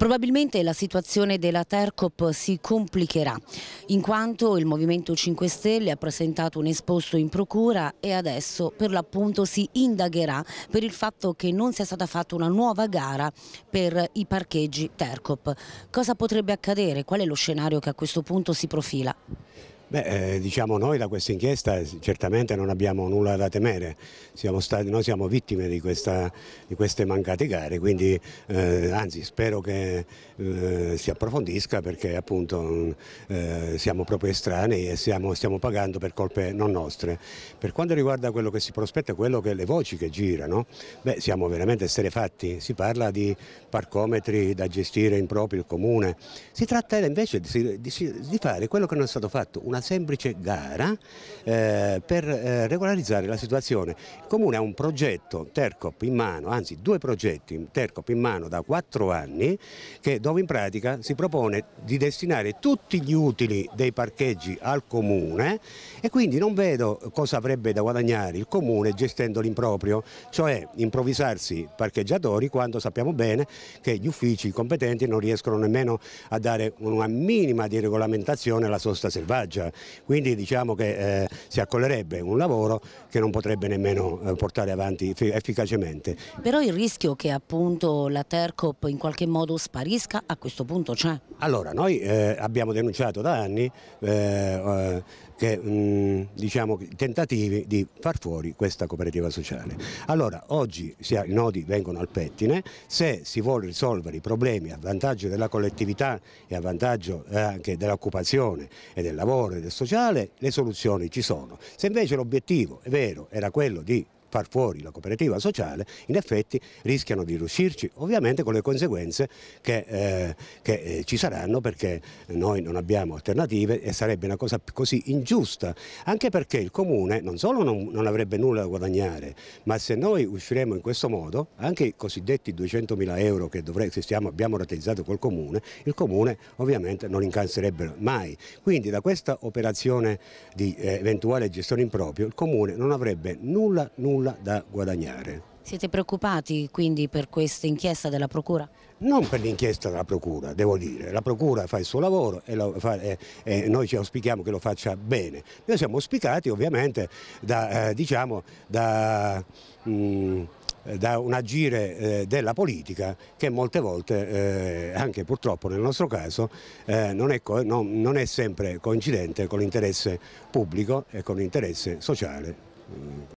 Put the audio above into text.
Probabilmente la situazione della Tercop si complicherà, in quanto il Movimento 5 Stelle ha presentato un esposto in procura e adesso per l'appunto si indagherà per il fatto che non sia stata fatta una nuova gara per i parcheggi Tercop. Cosa potrebbe accadere? Qual è lo scenario che a questo punto si profila? Beh, eh, diciamo noi da questa inchiesta eh, certamente non abbiamo nulla da temere, siamo stati, noi siamo vittime di, questa, di, queste mancate gare, quindi eh, anzi spero che eh, si approfondisca perché appunto eh, siamo proprio estranei e siamo, stiamo pagando per colpe non nostre. Per quanto riguarda quello che si prospetta, quello che le voci che girano, beh, siamo veramente esterefatti, si parla di parcometri da gestire in proprio il comune, si tratta invece di, di, di fare quello che non è stato fatto, una una semplice gara eh, per eh, regolarizzare la situazione. Il Comune ha un progetto Tercop in mano, anzi due progetti Tercop in mano da quattro anni, che, dove in pratica si propone di destinare tutti gli utili dei parcheggi al Comune e quindi non vedo cosa avrebbe da guadagnare il Comune gestendo l'improprio, cioè improvvisarsi parcheggiatori quando sappiamo bene che gli uffici competenti non riescono nemmeno a dare una minima di regolamentazione alla sosta selvaggia. Quindi diciamo che eh, si accollerebbe un lavoro che non potrebbe nemmeno eh, portare avanti efficacemente. Però il rischio che appunto la Tercop in qualche modo sparisca a questo punto c'è? Allora noi eh, abbiamo denunciato da anni eh, eh, che, mh, diciamo, tentativi di far fuori questa cooperativa sociale. Allora, oggi i nodi vengono al pettine, se si vuole risolvere i problemi a vantaggio della collettività e a vantaggio eh, anche dell'occupazione e del lavoro e del sociale, le soluzioni ci sono. Se invece l'obiettivo, è vero, era quello di far fuori la cooperativa sociale, in effetti rischiano di riuscirci, ovviamente con le conseguenze che, eh, che eh, ci saranno perché noi non abbiamo alternative e sarebbe una cosa così ingiusta, anche perché il Comune non solo non, non avrebbe nulla da guadagnare, ma se noi usciremo in questo modo, anche i cosiddetti 200 mila euro che, dovrei, che stiamo, abbiamo rateizzato col Comune, il Comune ovviamente non incasserebbe mai. Quindi da questa operazione di eh, eventuale gestione improprio il Comune non avrebbe nulla, nulla nulla da guadagnare. Siete preoccupati quindi per questa inchiesta della Procura? Non per l'inchiesta della Procura, devo dire. La Procura fa il suo lavoro e, lo fa, e, e noi ci auspichiamo che lo faccia bene. Noi siamo auspicati ovviamente da, eh, diciamo, da, mh, mm, da un agire eh, della politica che molte volte, eh, anche purtroppo nel nostro caso, eh, non, è non, non, è sempre coincidente con l'interesse pubblico e con l'interesse sociale.